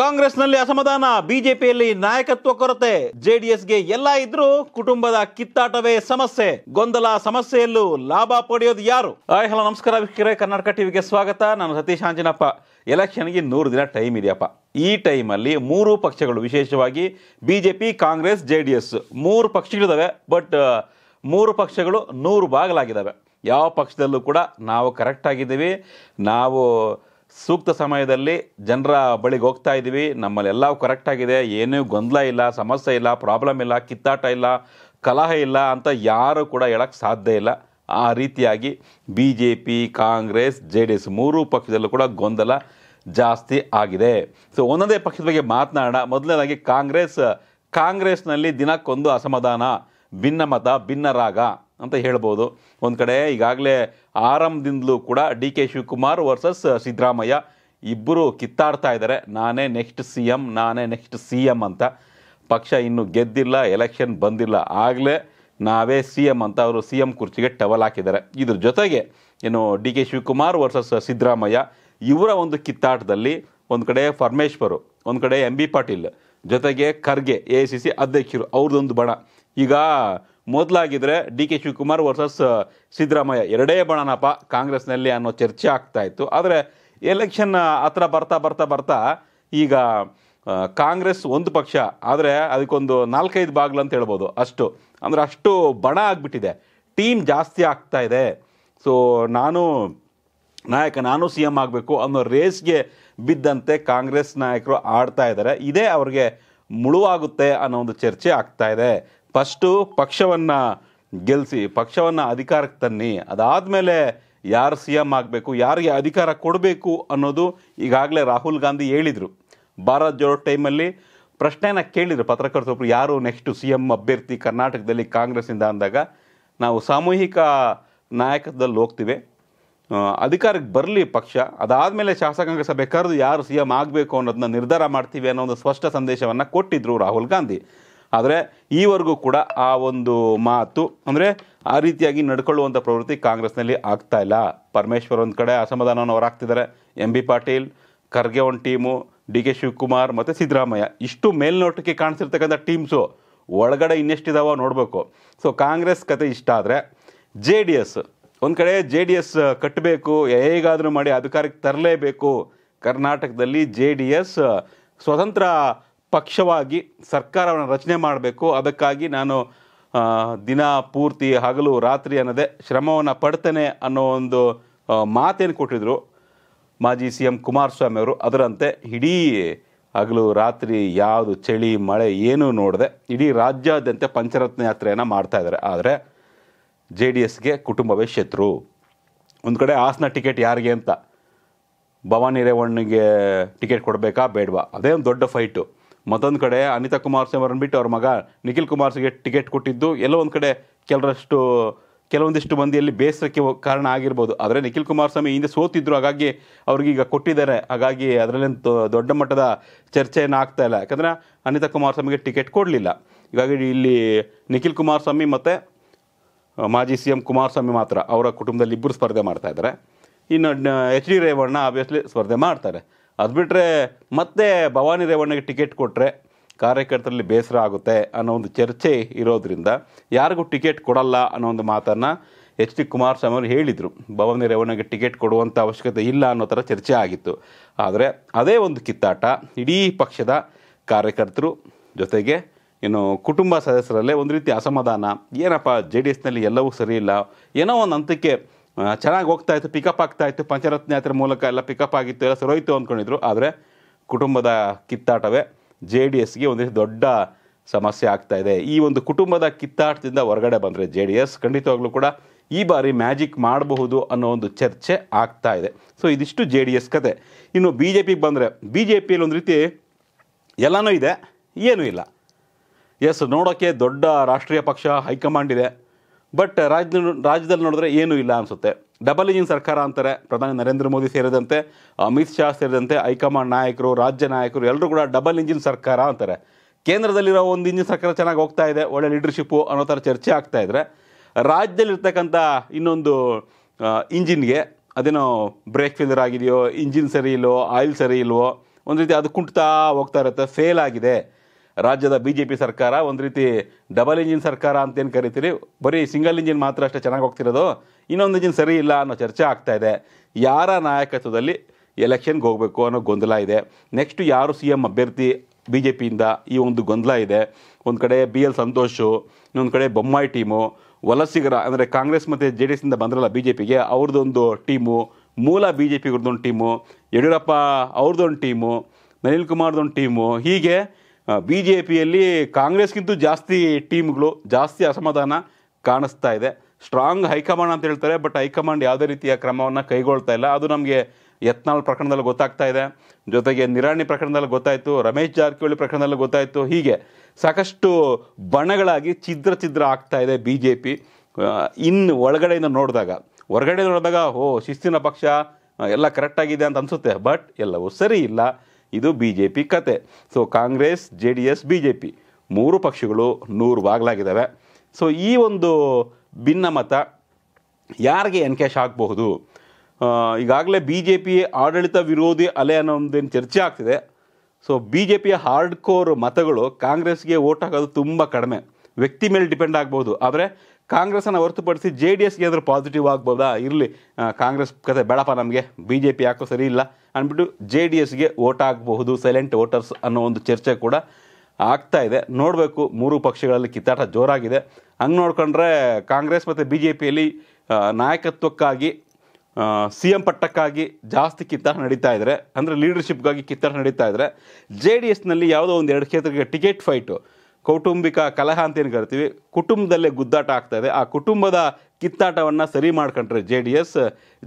ಕಾಂಗ್ರೆಸ್ನಲ್ಲಿ ಅಸಮಾಧಾನ ಬಿಜೆಪಿಯಲ್ಲಿ ನಾಯಕತ್ವ ಕೊರತೆ ಜೆಡಿಎಸ್ಗೆ ಎಲ್ಲ ಇದ್ರೂ ಕುಟುಂಬದ ಕಿತ್ತಾಟವೇ ಸಮಸ್ಯೆ ಗೊಂದಲ ಸಮಸ್ಯೆಯಲ್ಲೂ ಲಾಭ ಪಡೆಯೋದು ಯಾರು ಹಾಯ್ ಹಲೋ ನಮಸ್ಕಾರ ವೀಕ್ಷಕರೇ ಕರ್ನಾಟಕ ಟಿವಿಗೆ ಸ್ವಾಗತ ನಾನು ಸತೀಶ್ ಆಂಜನಪ್ಪ ಎಲೆಕ್ಷನ್ಗೆ ನೂರು ದಿನ ಟೈಮ್ ಇದೆಯಪ್ಪ ಈ ಟೈಮಲ್ಲಿ ಮೂರು ಪಕ್ಷಗಳು ವಿಶೇಷವಾಗಿ BJP Congress J D S ಮೂರು ಪಕ್ಷಗಳಿದಾವೆ ಬಟ್ ಮೂರು ಪಕ್ಷಗಳು ನೂರು ಭಾಗಲಾಗಿದ್ದಾವೆ ಯಾವ ಪಕ್ಷದಲ್ಲೂ ಕೂಡ ನಾವು ಕರೆಕ್ಟ್ ಆಗಿದ್ದೀವಿ ನಾವು ಸೂಕ್ತ ಸಮಯದಲ್ಲಿ ಜನರ ಬಳಿಗೆ ಹೋಗ್ತಾ ಇದ್ದೀವಿ ನಮ್ಮಲ್ಲಿ ಎಲ್ಲ ಕರೆಕ್ಟಾಗಿದೆ ಏನೂ ಗೊಂದಲ ಇಲ್ಲ ಸಮಸ್ಯೆ ಇಲ್ಲ ಪ್ರಾಬ್ಲಮ್ ಇಲ್ಲ ಕಿತ್ತಾಟ ಇಲ್ಲ ಕಲಹ ಇಲ್ಲ ಅಂತ ಯಾರೂ ಕೂಡ ಹೇಳಕ್ಕೆ ಸಾಧ್ಯ ಇಲ್ಲ ಆ ರೀತಿಯಾಗಿ B J P Congress J D S ಮೂರೂ ಪಕ್ಷದಲ್ಲೂ ಕೂಡ ಗೊಂದಲ ಜಾಸ್ತಿ ಆಗಿದೆ ಸೊ ಒಂದೊಂದೇ ಪಕ್ಷದ ಬಗ್ಗೆ ಮಾತನಾಡೋಣ ಮೊದಲನೇದಾಗಿ ಕಾಂಗ್ರೆಸ್ ಕಾಂಗ್ರೆಸ್ನಲ್ಲಿ ದಿನಕ್ಕೊಂದು ಅಸಮಾಧಾನ ಭಿನ್ನ ಮತ ಭಿನ್ನ ರಾಗ ಅಂತ ಹೇಳ್ಬೋದು ಒಂದು ಕಡೆ ಈಗಾಗಲೇ ಆರಂಭದಿಂದಲೂ ಕೂಡ D K Shivakumar versus Siddaramaiah ಇಬ್ಬರು ಕಿತ್ತಾಡ್ತಾ ಇದ್ದಾರೆ ನಾನೇ ನೆಕ್ಸ್ಟ್ ಸಿ ಎಮ್ ನಾನೇ ನೆಕ್ಸ್ಟ್ ಸಿ ಎಮ್ ಅಂತ ಪಕ್ಷ ಇನ್ನೂ ಗೆದ್ದಿಲ್ಲ ಎಲೆಕ್ಷನ್ ಬಂದಿಲ್ಲ ಆಗಲೇ ನಾವೇ ಸಿ ಎಮ್ ಅಂತ ಅವರು ಸಿ ಎಮ್ ಕುರ್ಚಿಗೆ ಟವಲ್ ಹಾಕಿದ್ದಾರೆ ಇದ್ರ ಜೊತೆಗೆ ಏನು D K Shivakumar versus Siddaramaiah ಇವರ ಒಂದು ಕಿತ್ತಾಟದಲ್ಲಿ ಒಂದು ಕಡೆ ಪರಮೇಶ್ವರು ಒಂದು ಕಡೆ ಎಂ ಬಿ ಪಾಟೀಲ್ ಜೊತೆಗೆ ಖರ್ಗೆ ಎ ಸಿ ಸಿ ಅಧ್ಯಕ್ಷರು ಅವ್ರದ್ದೊಂದು ಬಣ ಈಗ ಮೊದಲಾಗಿದ್ರೆ D K Shivakumar versus Siddaramaiah ಎರಡೇ ಬಣನಪ್ಪ ಕಾಂಗ್ರೆಸ್ನಲ್ಲಿ ಅನ್ನೋ ಚರ್ಚೆ ಆಗ್ತಾ ಇತ್ತು ಆದರೆ ಎಲೆಕ್ಷನ್ ಹತ್ರ ಬರ್ತಾ ಬರ್ತಾ ಬರ್ತಾ ಈಗ ಕಾಂಗ್ರೆಸ್ ಒಂದು ಪಕ್ಷ ಆದರೆ ಅದಕ್ಕೊಂದು ನಾಲ್ಕೈದು ಬಾಗ್ಲು ಅಂತ ಹೇಳ್ಬೋದು ಅಷ್ಟು ಅಂದರೆ ಅಷ್ಟು ಬಣ ಆಗಿಬಿಟ್ಟಿದೆ ಟೀಮ್ ಜಾಸ್ತಿ ಆಗ್ತಾ ಇದೆ ಸೊ ನಾನು ನಾಯಕ ನಾನು ಸಿ ಎಮ್ ಆಗಬೇಕು ಅನ್ನೋ ರೇಸ್ಗೆ ಬಿದ್ದಂತೆ ಕಾಂಗ್ರೆಸ್ ನಾಯಕರು ಆಡ್ತಾ ಇದ್ದಾರೆ ಇದೇ ಅವ್ರಿಗೆ ಮುಳುವಾಗುತ್ತೆ ಅನ್ನೋ ಒಂದು ಚರ್ಚೆ ಆಗ್ತಾ ಇದೆ ಫಸ್ಟು ಪಕ್ಷವನ್ನು ಗೆಲ್ಲಿಸಿ ಪಕ್ಷವನ್ನು ಅಧಿಕಾರಕ್ಕೆ ತನ್ನಿ ಅದಾದಮೇಲೆ ಯಾರು ಸಿ ಎಮ್ ಆಗಬೇಕು ಯಾರಿಗೆ ಅಧಿಕಾರ ಕೊಡಬೇಕು ಅನ್ನೋದು ಈಗಾಗಲೇ ರಾಹುಲ್ ಗಾಂಧಿ ಹೇಳಿದರು ಭಾರತ್ ಜೋಡೋ ಟೈಮಲ್ಲಿ ಪ್ರಶ್ನೆನ ಕೇಳಿದರು ಪತ್ರಕರ್ತರೊಬ್ಬರು ಯಾರು ನೆಕ್ಸ್ಟು ಸಿ ಎಮ್ ಅಭ್ಯರ್ಥಿ ಕರ್ನಾಟಕದಲ್ಲಿ ಕಾಂಗ್ರೆಸ್ಸಿಂದ ಅಂದಾಗ ನಾವು ಸಾಮೂಹಿಕ ನಾಯಕತ್ವದಲ್ಲಿ ಹೋಗ್ತೀವಿ ಅಧಿಕಾರಕ್ಕೆ ಬರಲಿ ಪಕ್ಷ ಅದಾದಮೇಲೆ ಶಾಸಕಾಂಗ ಸಭೆ ಕರೆದು ಯಾರು ಸಿ ಎಮ್ ಆಗಬೇಕು ಅನ್ನೋದನ್ನ ನಿರ್ಧಾರ ಮಾಡ್ತೀವಿ ಅನ್ನೋ ಒಂದು ಸ್ಪಷ್ಟ ಸಂದೇಶವನ್ನು ಕೊಟ್ಟಿದ್ದರು ರಾಹುಲ್ ಗಾಂಧಿ ಆದರೆ ಈವರೆಗೂ ಕೂಡ ಆ ಒಂದು ಮಾತು ಅಂದರೆ ಆ ರೀತಿಯಾಗಿ ನಡ್ಕೊಳ್ಳುವಂಥ ಪ್ರವೃತ್ತಿ ಕಾಂಗ್ರೆಸ್ನಲ್ಲಿ ಆಗ್ತಾ ಇಲ್ಲ ಪರಮೇಶ್ವರ್ ಒಂದು ಕಡೆ ಅಸಮಾಧಾನವನ್ನು ಹಾಕ್ತಿದ್ದಾರೆ M B Patil Kharge one team D K Shivakumar ಮತ್ತು ಸಿದ್ದರಾಮಯ್ಯ ಇಷ್ಟು ಮೇಲ್ನೋಟಕ್ಕೆ ಕಾಣಿಸಿರ್ತಕ್ಕಂಥ ಟೀಮ್ಸು ಒಳಗಡೆ ಇನ್ನೆಷ್ಟಿದಾವ ನೋಡಬೇಕು ಸೊ ಕಾಂಗ್ರೆಸ್ ಕತೆ ಇಷ್ಟ ಆದರೆ ಜೆ ಡಿ ಎಸ್ ಒಂದು ಕಡೆ ಜೆ ಡಿ ಎಸ್ ಕಟ್ಟಬೇಕು ಹೇಗಾದರೂ ಮಾಡಿ ಅಧಿಕಾರಕ್ಕೆ ತರಲೇಬೇಕು ಕರ್ನಾಟಕದಲ್ಲಿ ಜೆ ಡಿ ಎಸ್ ಸ್ವತಂತ್ರ ಪಕ್ಷವಾಗಿ ಸರ್ಕಾರವನ್ನು ರಚನೆ ಮಾಡಬೇಕು ಅದಕ್ಕಾಗಿ ನಾನು ದಿನ ಪೂರ್ತಿ ಹಗಲು ರಾತ್ರಿ ಅನ್ನದೇ ಶ್ರಮವನ್ನು ಪಡ್ತೇನೆ ಅನ್ನೋ ಒಂದು ಮಾತೇನು ಕೊಟ್ಟಿದ್ರು ಮಾಜಿ ಸಿ ಎಂ ಕುಮಾರಸ್ವಾಮಿ ಅವರು ಅದರಂತೆ ಇಡೀ ಹಗಲು ರಾತ್ರಿ ಯಾವುದು ಚಳಿ ಮಳೆ ಏನೂ ನೋಡದೆ ಇಡೀ ರಾಜ್ಯಾದ್ಯಂತ ಪಂಚರತ್ನ ಯಾತ್ರೆಯನ್ನು ಮಾಡ್ತಾಯಿದ್ದಾರೆ ಆದರೆ ಜೆ ಡಿ ಎಸ್ಗೆ ಕುಟುಂಬವೇ ಶತ್ರು ಒಂದು ಕಡೆ ಹಾಸನ ಟಿಕೆಟ್ ಯಾರಿಗೆ ಅಂತ ಭವಾನಿ ರೇವಣ್ಣಗೆ ಟಿಕೆಟ್ ಕೊಡಬೇಕಾ ಬೇಡವಾ ಅದೇ ಒಂದು ದೊಡ್ಡ ಫೈಟು ಮತ್ತೊಂದು ಕಡೆ ಅನಿತಾ ಕುಮಾರಸ್ವಾಮಿ ಅವರನ್ನು ಬಿಟ್ಟು ಅವ್ರ ಮಗ ನಿಖಿಲ್ ಸ್ವಾಮಿಗೆ ಟಿಕೆಟ್ ಕೊಟ್ಟಿದ್ದು ಎಲ್ಲೋ ಒಂದು ಕಡೆ ಕೆಲವರಷ್ಟು ಕೆಲವೊಂದಿಷ್ಟು ಮಂದಿಯಲ್ಲಿ ಬೇಸರಕ್ಕೆ ಕಾರಣ ಆಗಿರ್ಬೋದು ಆದರೆ ನಿಖಿಲ್ ಕುಮಾರಸ್ವಾಮಿ ಹಿಂದೆ ಸೋತಿದ್ದರು ಹಾಗಾಗಿ ಅವ್ರಿಗೀಗ ಕೊಟ್ಟಿದ್ದಾರೆ ಹಾಗಾಗಿ ಅದರಲ್ಲಿ ದೊಡ್ಡ ಮಟ್ಟದ ಚರ್ಚೆಯನ್ನು ಆಗ್ತಾ ಇಲ್ಲ ಯಾಕಂದರೆ ಅನಿತಾ ಕುಮಾರಸ್ವಾಮಿಗೆ ಟಿಕೆಟ್ ಕೊಡಲಿಲ್ಲ ಹೀಗಾಗಿ ಇಲ್ಲಿ ನಿಖಿಲ್ ಕುಮಾರಸ್ವಾಮಿ ಮತ್ತು ಮಾಜಿ ಸಿ ಎಂ ಕುಮಾರಸ್ವಾಮಿ ಮಾತ್ರ ಅವರ ಕುಟುಂಬದಲ್ಲಿ ಇಬ್ಬರು ಸ್ಪರ್ಧೆ ಮಾಡ್ತಾ ಇದ್ದಾರೆ ಇನ್ನು ಎಚ್ ಡಿ ರೇವಣ್ಣ ಆಬ್ವಿಯಸ್ಲಿ ಸ್ಪರ್ಧೆ ಮಾಡ್ತಾರೆ ಅದು ಬಿಟ್ಟರೆ ಮತ್ತೆ ಭವಾನಿ ರೇವಣ್ಣಗೆ ಟಿಕೆಟ್ ಕೊಟ್ಟರೆ ಕಾರ್ಯಕರ್ತರಲ್ಲಿ ಬೇಸರ ಆಗುತ್ತೆ ಅನ್ನೋ ಒಂದು ಚರ್ಚೆ ಇರೋದರಿಂದ ಯಾರಿಗೂ ಟಿಕೆಟ್ ಕೊಡಲ್ಲ ಅನ್ನೋ ಒಂದು ಮಾತನ್ನು ಎಚ್ ಡಿ ಕುಮಾರಸ್ವಾಮಿ ಅವರು ಹೇಳಿದರು ಭವಾನಿ ರೇವಣ್ಣಗೆ ಟಿಕೆಟ್ ಕೊಡುವಂಥ ಅವಶ್ಯಕತೆ ಇಲ್ಲ ಅನ್ನೋ ಥರ ಚರ್ಚೆ ಆಗಿತ್ತು ಆದರೆ ಅದೇ ಒಂದು ಕಿತ್ತಾಟ ಇಡೀ ಪಕ್ಷದ ಕಾರ್ಯಕರ್ತರು ಜೊತೆಗೆ ಏನು ಕುಟುಂಬ ಸದಸ್ಯರಲ್ಲೇ ಒಂದು ರೀತಿ ಅಸಮಾಧಾನ ಏನಪ್ಪ ಜೆ ಡಿ ಎಸ್ನಲ್ಲಿ ಎಲ್ಲವೂ ಸರಿ ಇಲ್ಲ ಏನೋ ಒಂದು ಹಂತಕ್ಕೆ ಚೆನ್ನಾಗಿ ಹೋಗ್ತಾ ಇತ್ತು ಪಿಕಪ್ ಆಗ್ತಾ ಇತ್ತು ಪಂಚರತ್ನ ಯಾತ್ರೆ ಮೂಲಕ ಎಲ್ಲ ಪಿಕಪ್ ಆಗಿತ್ತು ಎಲ್ಲ ಸರೋಯಿತು ಅಂದ್ಕೊಂಡಿದ್ರು ಆದರೆ ಕುಟುಂಬದ ಕಿತ್ತಾಟವೇ ಜೆ ಡಿ ಎಸ್ಗೆ ಒಂದಿಷ್ಟು ದೊಡ್ಡ ಸಮಸ್ಯೆ ಆಗ್ತಾ ಇದೆ ಈ ಒಂದು ಕುಟುಂಬದ ಕಿತ್ತಾಟದಿಂದ ಹೊರಗಡೆ ಬಂದರೆ ಜೆ ಡಿ ಎಸ್ ಖಂಡಿತವಾಗ್ಲೂ ಕೂಡ ಈ ಬಾರಿ ಮ್ಯಾಜಿಕ್ ಮಾಡಬಹುದು ಅನ್ನೋ ಒಂದು ಚರ್ಚೆ ಆಗ್ತಾ ಇದೆ ಸೊ ಇದಿಷ್ಟು ಜೆ ಡಿ ಎಸ್ ಕತೆ ಇನ್ನು ಬಿ ಜೆ ಪಿಗೆ ಬಂದರೆ ಬಿ ಜೆ ಪಿಯಲ್ಲಿ ಒಂದು ರೀತಿ ಎಲ್ಲನೂ ಇದೆ ಏನೂ ಇಲ್ಲ ಎಸ್ ನೋಡೋಕ್ಕೆ ದೊಡ್ಡ ರಾಷ್ಟ್ರೀಯ ಪಕ್ಷ ಹೈಕಮಾಂಡ್ ಇದೆ ಬಟ್ uh, ರಾಜ್ಯ ರಾಜ್ಯದಲ್ಲಿ ನೋಡಿದ್ರೆ ಏನೂ ಇಲ್ಲ ಅನಿಸುತ್ತೆ ಡಬಲ್ ಇಂಜಿನ್ ಸರ್ಕಾರ ಅಂತಾರೆ ಪ್ರಧಾನಿ ನರೇಂದ್ರ ಮೋದಿ ಸೇರಿದಂತೆ ಅಮಿತ್ ಶಾ ಸೇರಿದಂತೆ ಹೈಕಮಾಂಡ್ ನಾಯಕರು ರಾಜ್ಯ ನಾಯಕರು ಎಲ್ಲರೂ ಕೂಡ ಡಬಲ್ ಇಂಜಿನ್ ಸರ್ಕಾರ ಅಂತಾರೆ ಕೇಂದ್ರದಲ್ಲಿರೋ ಒಂದು ಇಂಜಿನ್ ಸರ್ಕಾರ ಚೆನ್ನಾಗಿ ಹೋಗ್ತಾ ಇದೆ ಒಳ್ಳೆ ಲೀಡರ್ಶಿಪ್ಪು ಅನ್ನೋ ಥರ ಚರ್ಚೆ ಆಗ್ತಾ ಇದ್ರೆ ರಾಜ್ಯದಲ್ಲಿರ್ತಕ್ಕಂಥ ಇನ್ನೊಂದು ಇಂಜಿನ್ಗೆ ಅದೇನೋ ಬ್ರೇಕ್ ಫೇಲ್ಯರ್ ಆಗಿದೆಯೋ ಇಂಜಿನ್ ಸರಿ ಇಲ್ವೋ ಆಯಿಲ್ ಸರಿ ಇಲ್ವೋ ಒಂದು ರೀತಿ ಅದು ಕುಂಟ್ತಾ ಹೋಗ್ತಾ ಇರುತ್ತೆ ಫೇಲ್ ಆಗಿದೆ ರಾಜ್ಯದ ಬಿ ಜೆ ಪಿ ಸರ್ಕಾರ ಒಂದು ರೀತಿ ಡಬಲ್ ಇಂಜಿನ್ ಸರ್ಕಾರ ಅಂತೇನು ಕರಿತೀರಿ ಬರೀ ಸಿಂಗಲ್ ಇಂಜಿನ್ ಮಾತ್ರ ಅಷ್ಟೇ ಚೆನ್ನಾಗಿ ಹೋಗ್ತಿರೋದು ಇನ್ನೊಂದು ಇಂಜಿನ್ ಸರಿ ಇಲ್ಲ ಅನ್ನೋ ಚರ್ಚೆ ಆಗ್ತಾ ಇದೆ ಯಾರ ನಾಯಕತ್ವದಲ್ಲಿ ಎಲೆಕ್ಷನ್ಗೆ ಹೋಗಬೇಕು ಅನ್ನೋ ಗೊಂದಲ ಇದೆ ನೆಕ್ಸ್ಟ್ ಯಾರು ಸಿ ಎಮ್ ಅಭ್ಯರ್ಥಿ ಬಿ ಜೆ ಪಿಯಿಂದ ಈ ಒಂದು ಗೊಂದಲ ಇದೆ ಒಂದು ಕಡೆ ಬಿ ಎಲ್ ಸಂತೋಷು ಇನ್ನೊಂದು ಕಡೆ ಬೊಮ್ಮಾಯಿ ಟೀಮು ವಲಸಿಗರ ಅಂದರೆ ಕಾಂಗ್ರೆಸ್ ಮತ್ತು ಜೆ ಡಿ ಇಂದ ಬಂದ್ರಲ್ಲ ಬಿ ಜೆ ಪಿಗೆ ಅವ್ರದ್ದೊಂದು ಟೀಮು ಮೂಲ ಬಿ ಜೆ ಪಿಗ್ರದ್ದೊಂದು ಟೀಮು ಯಡಿಯೂರಪ್ಪ ಅವ್ರದ್ದೊಂದು ಟೀಮು ನಳಿನ್ ಕುಮಾರ್ದೊಂದು ಟೀಮು ಹೀಗೆ ಬಿ ಜೆ ಪಿಯಲ್ಲಿ ಕಾಂಗ್ರೆಸ್ಗಿಂತೂ ಜಾಸ್ತಿ ಟೀಮ್ಗಳು ಜಾಸ್ತಿ ಅಸಮಾಧಾನ ಕಾಣಿಸ್ತಾ ಇದೆ ಸ್ಟ್ರಾಂಗ್ ಹೈಕಮಾಂಡ್ ಅಂತ ಹೇಳ್ತಾರೆ ಬಟ್ ಹೈಕಮಾಂಡ್ ಯಾವುದೇ ರೀತಿಯ ಕ್ರಮವನ್ನು ಕೈಗೊಳ್ತಾ ಇಲ್ಲ ಅದು ನಮಗೆ ಯತ್ನಾಳ್ ಪ್ರಕರಣದಲ್ಲಿ ಗೊತ್ತಾಗ್ತಾ ಇದೆ ಜೊತೆಗೆ ನಿರಾಣಿ ಪ್ರಕರಣದಲ್ಲಿ ಗೊತ್ತಾಯಿತು ರಮೇಶ್ ಜಾರಕಿಹೊಳಿ ಪ್ರಕರಣದಲ್ಲಿ ಗೊತ್ತಾಯಿತು ಹೀಗೆ ಸಾಕಷ್ಟು ಬಣಗಳಾಗಿ ಛಿದ್ರ ಛಿದ್ರ ಆಗ್ತಾ ಇದೆ ಬಿ ಜೆ ಪಿ ಇನ್ನು ಒಳಗಡೆಯಿಂದ ನೋಡಿದಾಗ ಹೊರಗಡೆ ನೋಡಿದಾಗ ಓ ಶಿಸ್ತಿನ ಪಕ್ಷ ಎಲ್ಲ ಕರೆಕ್ಟಾಗಿದೆ ಅಂತ ಅನಿಸುತ್ತೆ ಬಟ್ ಎಲ್ಲವೂ ಸರಿ ಇಲ್ಲ ಇದು ಬಿ ಜೆ ಪಿ ಕತೆ so Congress J D S B J P ಮೂರು ಪಕ್ಷಗಳು ನೂರು ಬಾಗಿಲಾಗಿದ್ದಾವೆ ಸೊ ಈ ಒಂದು ಭಿನ್ನಮತ ಯಾರಿಗೆ ಎನ್ಕ್ಯಾಶ್ ಆಗಬಹುದು ಈಗಾಗಲೇ ಬಿ ಜೆ ಪಿ ಆಡಳಿತ ವಿರೋಧಿ ಅಲೆ ಅನ್ನೋ ಒಂದೇನು ಚರ್ಚೆ ಆಗ್ತಿದೆ ಸೊ ಬಿ ಜೆ ಪಿಯ ಹಾರ್ಡ್ ಕೋರ್ ಮತಗಳು ಕಾಂಗ್ರೆಸ್ಗೆ ಓಟ್ ಹಾಕೋದು ತುಂಬ ಕಡಿಮೆ ವ್ಯಕ್ತಿ ಮೇಲೆ ಡಿಪೆಂಡ್ ಆಗ್ಬೋದು ಆದರೆ ಕಾಂಗ್ರೆಸ್ಸನ್ನು ಹೊರತುಪಡಿಸಿ ಜೆ ಡಿ ಎಸ್ಗೆ ಏನಾದರೂ ಪಾಸಿಟಿವ್ ಆಗ್ಬೋದಾ ಇರಲಿ ಕಾಂಗ್ರೆಸ್ ಕತೆ ಬೇಡಪ್ಪ ನಮಗೆ ಬಿ ಜೆ ಪಿ ಯಾಕೋ ಸರಿ ಇಲ್ಲ ಅಂದ್ಬಿಟ್ಟು ಜೆ ಡಿ ಎಸ್ಗೆ ಓಟ್ ಆಗಬಹುದು ಸೈಲೆಂಟ್ ವೋಟರ್ಸ್ ಅನ್ನೋ ಒಂದು ಚರ್ಚೆ ಕೂಡ ಆಗ್ತಾ ಇದೆ ನೋಡಬೇಕು ಮೂರು ಪಕ್ಷಗಳಲ್ಲಿ ಕಿತ್ತಾಟ ಜೋರಾಗಿದೆ ಹಂಗೆ ನೋಡ್ಕೊಂಡ್ರೆ ಕಾಂಗ್ರೆಸ್ ಮತ್ತು ಬಿ ಜೆ ಪಿಯಲ್ಲಿ ನಾಯಕತ್ವಕ್ಕಾಗಿ ಸಿ ಎಂ ಪಟ್ಟಕ್ಕಾಗಿ ಜಾಸ್ತಿ ಕಿತ್ತಾಟ ನಡೀತಾ ಇದ್ದಾರೆ ಅಂದರೆ ಲೀಡರ್ಶಿಪ್ಗಾಗಿ ಕಿತ್ತಾಟ ನಡೀತಾ ಇದ್ದಾರೆ ಜೆ ಡಿ ಎಸ್ನಲ್ಲಿ ಯಾವುದೋ ಒಂದು ಎರಡು ಕ್ಷೇತ್ರಕ್ಕೆ ಟಿಕೆಟ್ ಫೈಟು ಕೌಟುಂಬಿಕ ಕಲಹ ಅಂತ ಏನು ಕರಿತೀವಿ ಕುಟುಂಬದಲ್ಲೇ ಗುದ್ದಾಟ ಆಗ್ತಾ ಇದೆ ಆ ಕುಟುಂಬದ ಕಿತ್ತಾಟವನ್ನು ಸರಿ ಮಾಡ್ಕೊಂಡ್ರೆ J D S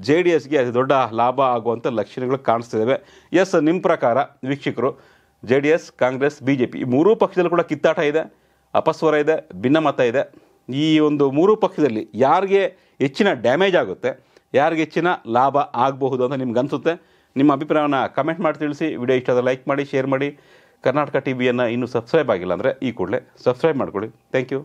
J D ಎಸ್ಗೆ ಅತಿ ದೊಡ್ಡ ಲಾಭ ಆಗುವಂಥ ಲಕ್ಷಣಗಳು ಕಾಣಿಸ್ತಿದ್ದಾವೆ ಎಸ್ ನಿಮ್ಮ ಪ್ರಕಾರ ವೀಕ್ಷಕರು J D S Congress B J P ಈ ಮೂರೂ ಪಕ್ಷದಲ್ಲೂ ಕೂಡ ಕಿತ್ತಾಟ ಇದೆ ಅಪಸ್ವರ ಇದೆ ಭಿನ್ನಮತ ಇದೆ ಈ ಒಂದು ಮೂರು ಪಕ್ಷದಲ್ಲಿ ಯಾರಿಗೆ ಹೆಚ್ಚಿನ ಡ್ಯಾಮೇಜ್ ಆಗುತ್ತೆ ಯಾರಿಗೆ ಹೆಚ್ಚಿನ ಲಾಭ ಆಗಬಹುದು ಅಂತ ನಿಮ್ಗೆ ಅನಿಸುತ್ತೆ ನಿಮ್ಮ ಅಭಿಪ್ರಾಯವನ್ನು ಕಮೆಂಟ್ ಮಾಡಿ ತಿಳಿಸಿ ವಿಡಿಯೋ ಇಷ್ಟ ಆದರೆ ಲೈಕ್ ಮಾಡಿ ಶೇರ್ ಮಾಡಿ ಕರ್ನಾಟಕ ಟಿ ವಿಯನ್ನು ಇನ್ನೂ ಸಬ್ಸ್ಕ್ರೈಬ್ ಆಗಿಲ್ಲ ಅಂದರೆ ಈ ಕೂಡಲೇ ಸಬ್ಸ್ಕ್ರೈಬ್ ಮಾಡ್ಕೊಳ್ಳಿ ಥ್ಯಾಂಕ್ ಯು